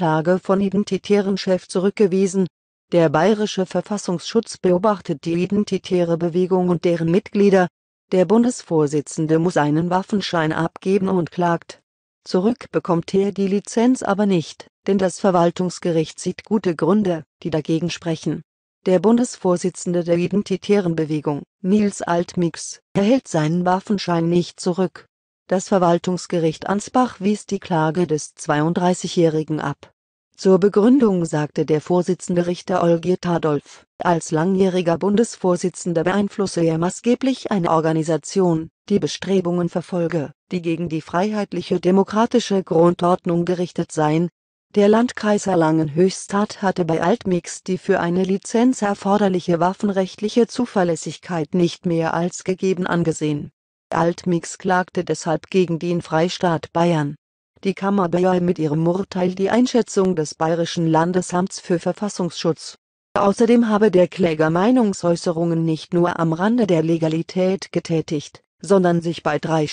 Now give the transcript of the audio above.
Anklage von Identitären Chef zurückgewiesen. Der bayerische Verfassungsschutz beobachtet die identitäre Bewegung und deren Mitglieder. Der Bundesvorsitzende muss einen Waffenschein abgeben und klagt. Zurück bekommt er die Lizenz aber nicht, denn das Verwaltungsgericht sieht gute Gründe, die dagegen sprechen. Der Bundesvorsitzende der Identitären Bewegung, Nils Altmix, erhält seinen Waffenschein nicht zurück. Das Verwaltungsgericht Ansbach wies die Klage des 32-Jährigen ab. Zur Begründung sagte der Vorsitzende Richter Olgier Tadolf, als langjähriger Bundesvorsitzender beeinflusse er maßgeblich eine Organisation, die Bestrebungen verfolge, die gegen die freiheitliche demokratische Grundordnung gerichtet seien. Der Landkreis Erlangen-Höchstadt hatte bei Altmix die für eine Lizenz erforderliche waffenrechtliche Zuverlässigkeit nicht mehr als gegeben angesehen Altmix klagte deshalb gegen den Freistaat Bayern. Die Kammer bejahe mit ihrem Urteil die Einschätzung des Bayerischen Landesamts für Verfassungsschutz. Außerdem habe der Kläger Meinungsäußerungen nicht nur am Rande der Legalität getätigt, sondern sich bei drei